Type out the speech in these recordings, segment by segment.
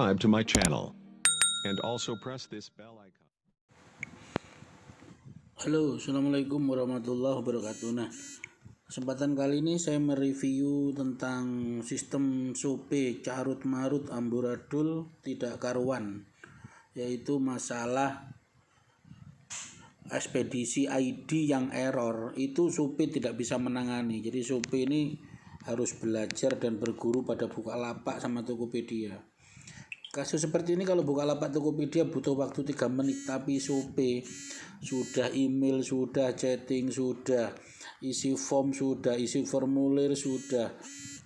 subscribe to my channel and also press this bell icon. Halo, Assalamualaikum warahmatullahi wabarakatuh. Nah, kesempatan kali ini saya mereview tentang sistem sope carut marut amburadul tidak karuan yaitu masalah ekspedisi ID yang error itu supi tidak bisa menangani jadi supi ini harus belajar dan berguru pada buka lapak sama Tokopedia. Kasus seperti ini kalau buka lapak Tokopedia butuh waktu tiga menit tapi Shopee sudah email, sudah chatting, sudah isi form, sudah isi formulir, sudah.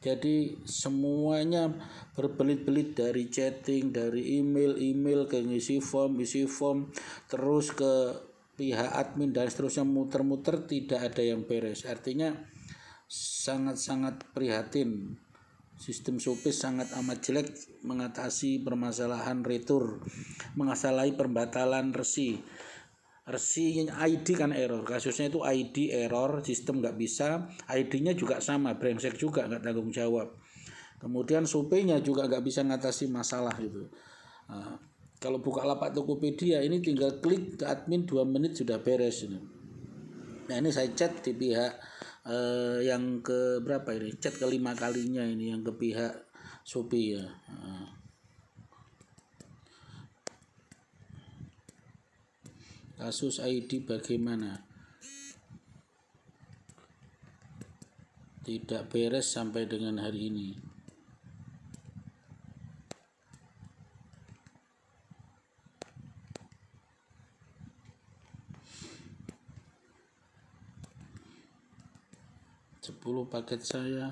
Jadi semuanya berbelit-belit dari chatting, dari email, email ke isi form, isi form terus ke pihak admin dan seterusnya muter-muter tidak ada yang beres. Artinya sangat-sangat prihatin Sistem Sopis sangat amat jelek mengatasi permasalahan retur, mengasalai perbatalan resi. Resi ID kan error, kasusnya itu ID error, sistem nggak bisa, ID-nya juga sama, brengsek juga nggak tanggung jawab. Kemudian supenya juga nggak bisa ngatasi masalah gitu. Uh, kalau buka lapak Tokopedia ini tinggal klik ke admin 2 menit sudah beres ini. Nah ini saya chat di pihak eh, yang ke berapa ini chat kelima kalinya ini yang ke pihak Shopee ya ah. kasus ID bagaimana tidak beres sampai dengan hari ini paket saya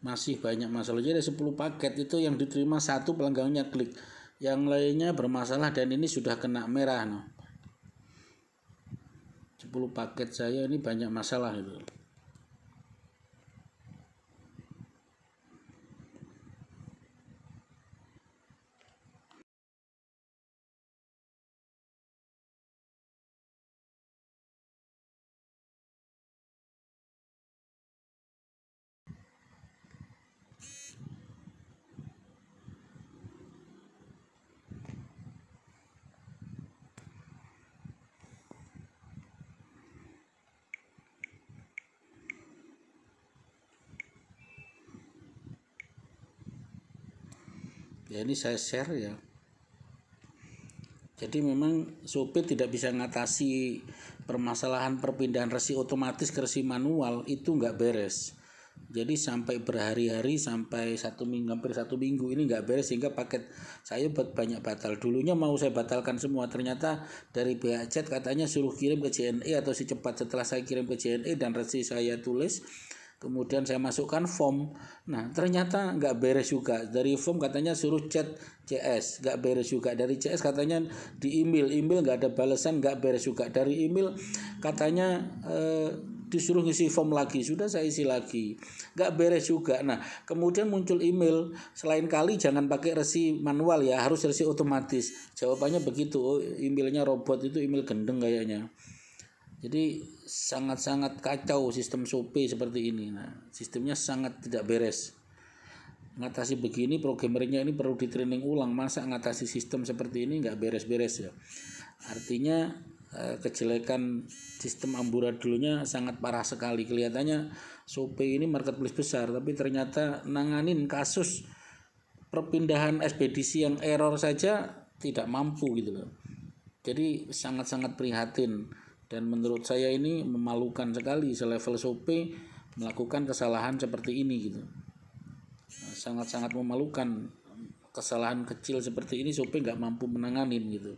masih banyak masalah jadi 10 paket itu yang diterima satu pelanggannya klik yang lainnya bermasalah dan ini sudah kena merah no. 10 paket saya ini banyak masalah itu ya ini saya share ya jadi memang sopir tidak bisa ngatasi permasalahan perpindahan resi otomatis ke resi manual itu nggak beres jadi sampai berhari-hari sampai satu minggu hampir satu minggu ini nggak beres sehingga paket saya buat banyak batal dulunya mau saya batalkan semua ternyata dari pihak chat katanya suruh kirim ke JNE atau si cepat setelah saya kirim ke JNE dan resi saya tulis kemudian saya masukkan form nah ternyata nggak beres juga dari form katanya suruh chat CS nggak beres juga dari CS katanya di email email nggak ada balasan nggak beres juga dari email katanya eh, disuruh ngisi form lagi sudah saya isi lagi nggak beres juga nah kemudian muncul email selain kali jangan pakai resi manual ya harus resi otomatis jawabannya begitu oh, emailnya robot itu email gendeng kayaknya jadi sangat-sangat kacau sistem sopi seperti ini. Nah, sistemnya sangat tidak beres. Ngatasi begini programmernya ini perlu di training ulang. Masa ngatasi sistem seperti ini nggak beres-beres ya. Artinya eh, kejelekan sistem amburadulnya sangat parah sekali. Kelihatannya sopi ini marketplace besar, tapi ternyata nanganin kasus perpindahan ekspedisi yang error saja tidak mampu gitu loh. Jadi sangat-sangat prihatin. Dan menurut saya ini memalukan sekali selevel Sope melakukan kesalahan seperti ini gitu. Sangat-sangat memalukan kesalahan kecil seperti ini Sope nggak mampu menanganin gitu.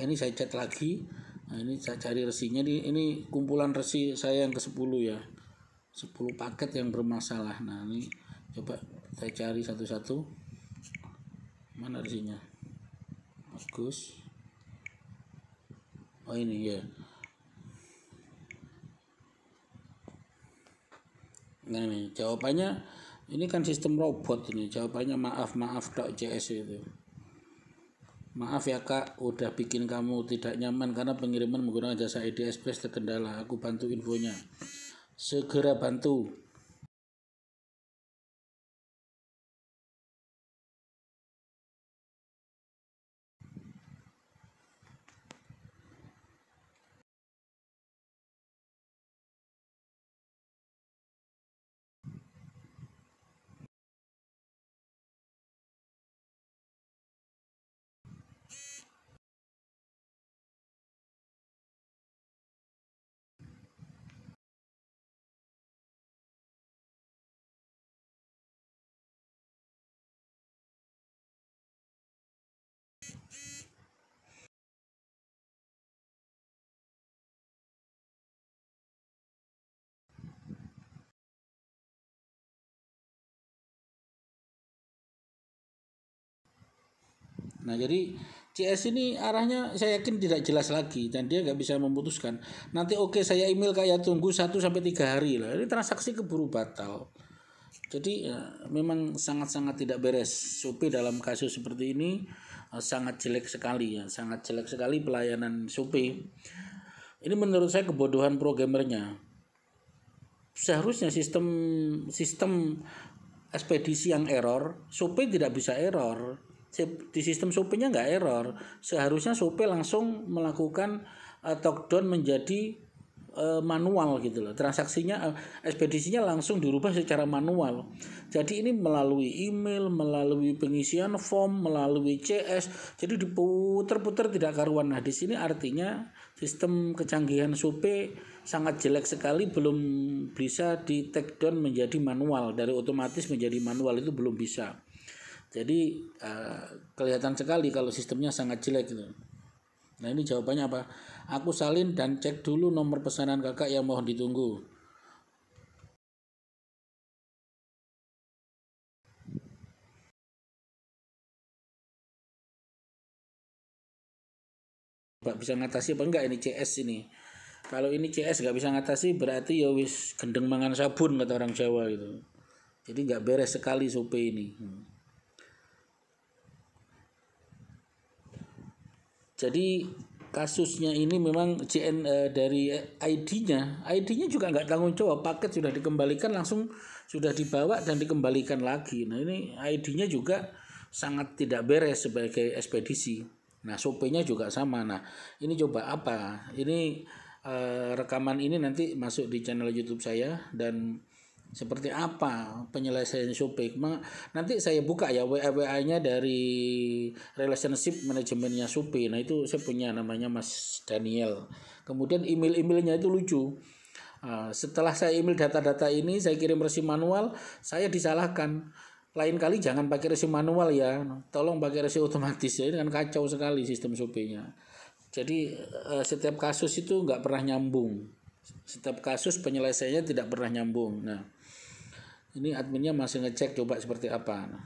Ini saya cat lagi. Nah, ini saya cari resinya ini, ini kumpulan resi saya yang ke-10 ya. 10 paket yang bermasalah. Nah, ini coba saya cari satu-satu. Mana resinya? bagus oh ini ya nah ini jawabannya ini kan sistem robot ini jawabannya maaf maaf dok CS itu Maaf ya kak, udah bikin kamu tidak nyaman karena pengiriman menggunakan jasa ID Express terkendala. Aku bantu infonya. Segera bantu. Nah jadi CS ini arahnya saya yakin tidak jelas lagi dan dia nggak bisa memutuskan. Nanti oke okay, saya email kayak tunggu 1 sampai tiga hari lah. Ini transaksi keburu batal. Jadi ya, memang sangat-sangat tidak beres. supi dalam kasus seperti ini eh, sangat jelek sekali ya, sangat jelek sekali pelayanan supi Ini menurut saya kebodohan programmernya. Seharusnya sistem sistem ekspedisi yang error, supi tidak bisa error di sistem supenya nggak error. Seharusnya Shopee langsung melakukan uh, down menjadi uh, manual gitu loh. Transaksinya uh, ekspedisinya langsung dirubah secara manual. Jadi ini melalui email, melalui pengisian form, melalui CS. Jadi diputer-puter tidak karuan. Nah, di sini artinya sistem kecanggihan Shopee sangat jelek sekali belum bisa di take down menjadi manual dari otomatis menjadi manual itu belum bisa. Jadi uh, kelihatan sekali kalau sistemnya sangat jelek gitu. Nah ini jawabannya apa? Aku salin dan cek dulu nomor pesanan kakak yang mohon ditunggu. Pak bisa ngatasi apa enggak ini CS ini kalau ini CS nggak bisa ngatasi berarti ya wis gendeng mangan sabun kata orang Jawa gitu jadi nggak beres sekali sope ini hmm. Jadi kasusnya ini memang CN eh, dari eh, ID-nya, ID-nya juga nggak tanggung jawab, paket sudah dikembalikan langsung sudah dibawa dan dikembalikan lagi. Nah ini ID-nya juga sangat tidak beres sebagai ekspedisi. Nah sopenya juga sama. Nah ini coba apa? Ini eh, rekaman ini nanti masuk di channel YouTube saya dan seperti apa penyelesaian Shopee. Nanti saya buka ya WA-nya wa dari relationship manajemennya Shopee. Nah itu saya punya namanya Mas Daniel. Kemudian email-emailnya itu lucu. Ah, setelah saya email data-data ini, saya kirim resi manual, saya disalahkan. Lain kali jangan pakai resi manual ya, tolong pakai resi otomatis ya, ini kan kacau sekali sistem shopee Jadi eh, setiap kasus itu nggak pernah nyambung. Setiap kasus penyelesaiannya tidak pernah nyambung. Nah, ini adminnya masih ngecek coba seperti apa nah,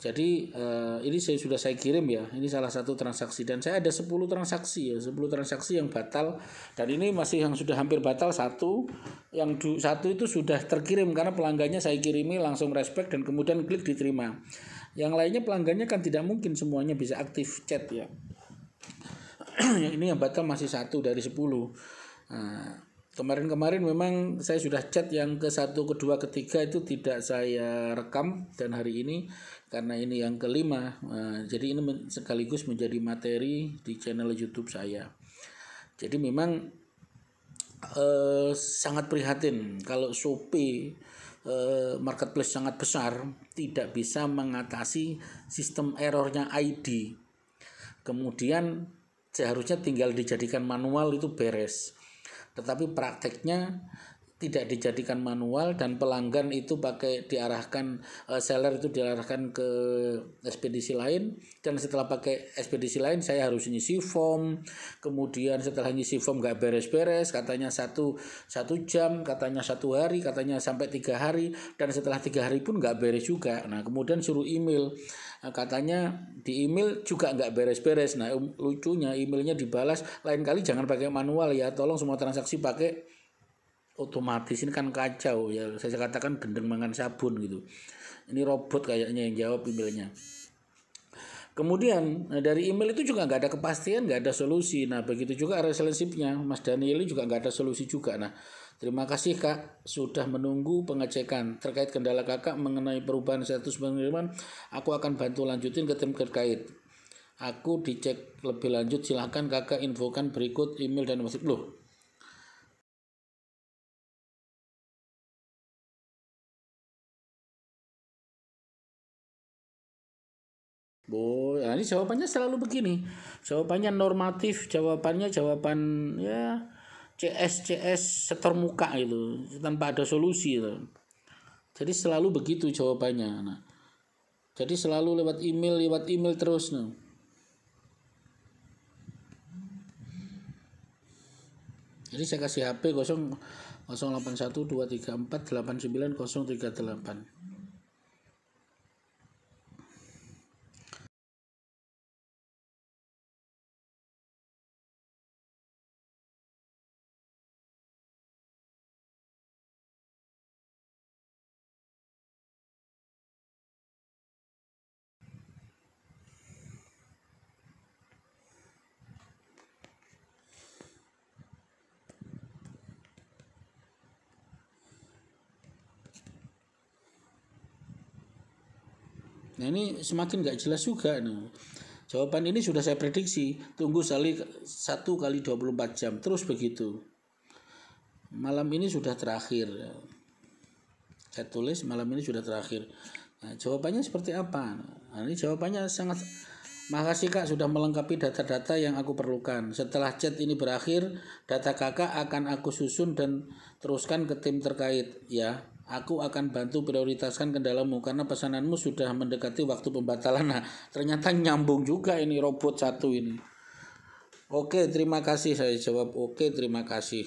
jadi uh, ini saya sudah saya kirim ya ini salah satu transaksi dan saya ada 10 transaksi ya 10 transaksi yang batal dan ini masih yang sudah hampir batal satu yang du, satu itu sudah terkirim karena pelanggannya saya kirimi langsung respect dan kemudian klik diterima yang lainnya pelanggannya kan tidak mungkin semuanya bisa aktif chat ya ini yang batal masih satu dari 10 nah, Kemarin-kemarin memang saya sudah chat yang ke satu, kedua, ketiga itu tidak saya rekam dan hari ini karena ini yang kelima, eh, jadi ini sekaligus menjadi materi di channel YouTube saya. Jadi memang eh, sangat prihatin kalau Shopee eh, marketplace sangat besar tidak bisa mengatasi sistem errornya ID. Kemudian seharusnya tinggal dijadikan manual itu beres tetapi prakteknya tidak dijadikan manual dan pelanggan itu pakai diarahkan eh, seller itu diarahkan ke ekspedisi lain dan setelah pakai ekspedisi lain saya harus ngisi form kemudian setelah ngisi form nggak beres-beres katanya satu satu jam katanya satu hari katanya sampai tiga hari dan setelah tiga hari pun nggak beres juga nah kemudian suruh email nah, katanya di email juga nggak beres-beres nah lucunya emailnya dibalas lain kali jangan pakai manual ya tolong semua transaksi pakai otomatis ini kan kacau ya saya katakan gendeng mangan sabun gitu ini robot kayaknya yang jawab emailnya kemudian eh, dari email itu juga nggak ada kepastian nggak ada solusi nah begitu juga relationshipnya Mas Daniel juga nggak ada solusi juga nah terima kasih kak sudah menunggu pengecekan terkait kendala kakak mengenai perubahan status pengiriman aku akan bantu lanjutin ke tim terkait aku dicek lebih lanjut silahkan kakak infokan berikut email dan masuk loh Boy, nah ini jawabannya selalu begini. Jawabannya normatif, jawabannya jawaban ya CS CS setor muka gitu, tanpa ada solusi gitu. Jadi selalu begitu jawabannya. Nah, jadi selalu lewat email, lewat email terus nih. Jadi saya kasih HP kosong kosong kosong delapan delapan satu dua tiga empat sembilan tiga delapan. Nah ini semakin nggak jelas juga. Nah. Jawaban ini sudah saya prediksi. Tunggu sali 1 kali 24 jam. Terus begitu. Malam ini sudah terakhir. Saya tulis malam ini sudah terakhir. Nah, jawabannya seperti apa? Nah, ini jawabannya sangat Makasih Kak sudah melengkapi data-data yang aku perlukan. Setelah chat ini berakhir, data Kakak akan aku susun dan teruskan ke tim terkait ya. Aku akan bantu prioritaskan kendalamu karena pesananmu sudah mendekati waktu pembatalan. Nah, ternyata nyambung juga ini robot satu ini. Oke, terima kasih. Saya jawab oke, terima kasih.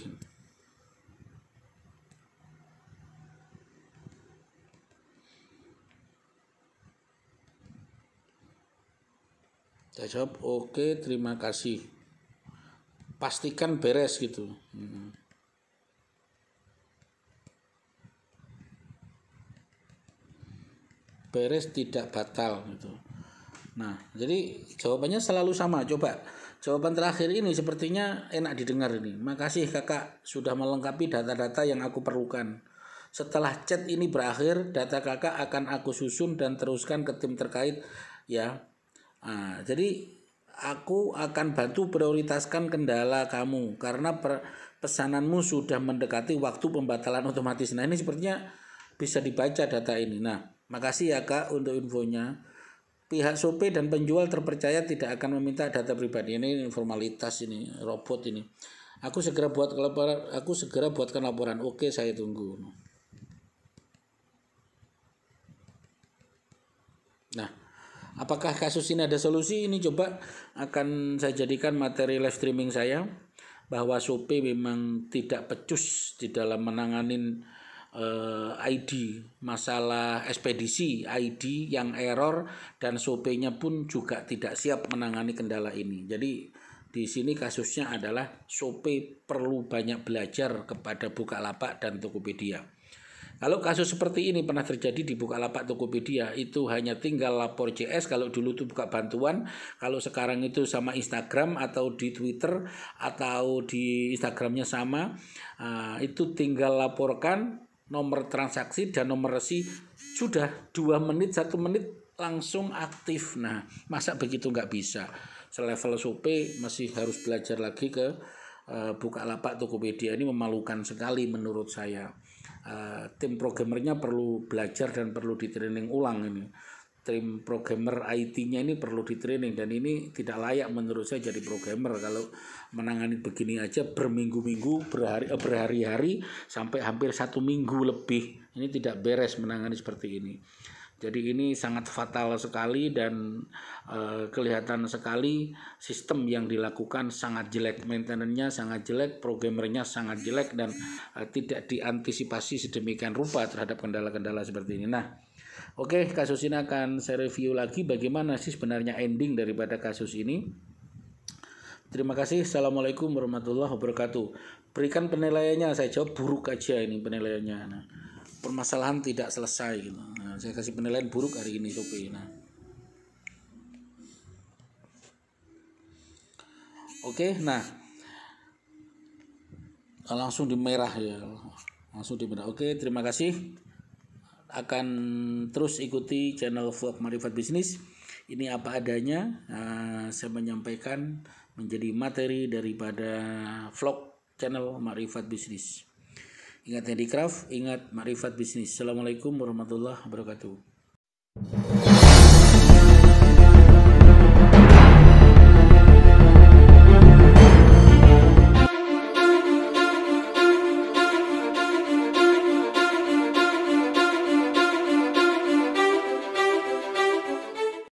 Saya jawab oke, terima kasih. Pastikan beres gitu. Hmm. beres tidak batal gitu. Nah, jadi jawabannya selalu sama. Coba jawaban terakhir ini sepertinya enak didengar ini. Makasih kakak sudah melengkapi data-data yang aku perlukan. Setelah chat ini berakhir, data kakak akan aku susun dan teruskan ke tim terkait ya. Nah, jadi aku akan bantu prioritaskan kendala kamu karena per, pesananmu sudah mendekati waktu pembatalan otomatis. Nah, ini sepertinya bisa dibaca data ini. Nah, Makasih ya Kak untuk infonya. Pihak sopir dan penjual terpercaya tidak akan meminta data pribadi. Ini informalitas ini, robot ini. Aku segera buat laporan, aku segera buatkan laporan. Oke, saya tunggu. Nah, apakah kasus ini ada solusi? Ini coba akan saya jadikan materi live streaming saya bahwa Sopi memang tidak pecus di dalam menanganin eh, ID, masalah ekspedisi ID yang error dan sopenya pun juga tidak siap menangani kendala ini. Jadi di sini kasusnya adalah Sope perlu banyak belajar kepada buka lapak dan Tokopedia. Kalau kasus seperti ini pernah terjadi di buka lapak Tokopedia, itu hanya tinggal lapor CS. kalau dulu itu buka bantuan, kalau sekarang itu sama Instagram atau di Twitter atau di Instagramnya sama, ah, itu tinggal laporkan nomor transaksi dan nomor resi sudah dua menit satu menit langsung aktif nah masa begitu nggak bisa selevel sope masih harus belajar lagi ke eh, buka lapak Tokopedia ini memalukan sekali menurut saya eh, tim programmernya perlu belajar dan perlu di training ulang ini trim programmer IT-nya ini perlu di training dan ini tidak layak menurut saya jadi programmer kalau menangani begini aja berminggu-minggu berhari eh, berhari-hari sampai hampir satu minggu lebih ini tidak beres menangani seperti ini jadi ini sangat fatal sekali dan eh, kelihatan sekali sistem yang dilakukan sangat jelek, maintenance-nya sangat jelek, programmernya sangat jelek dan eh, tidak diantisipasi sedemikian rupa terhadap kendala-kendala seperti ini. Nah, Oke, kasus ini akan saya review lagi bagaimana sih sebenarnya ending daripada kasus ini. Terima kasih. Assalamualaikum warahmatullahi wabarakatuh. Berikan penilaiannya. Saya jawab buruk aja ini penilaiannya. Nah, permasalahan tidak selesai. Nah, saya kasih penilaian buruk hari ini, Sopi. Nah. Oke, nah langsung di merah ya, langsung di merah. Oke, terima kasih akan terus ikuti channel vlog Marifat Bisnis. Ini apa adanya, uh, saya menyampaikan menjadi materi daripada vlog channel Marifat Bisnis. Ingat handicraft, ya, ingat Marifat Bisnis. Assalamualaikum warahmatullahi wabarakatuh.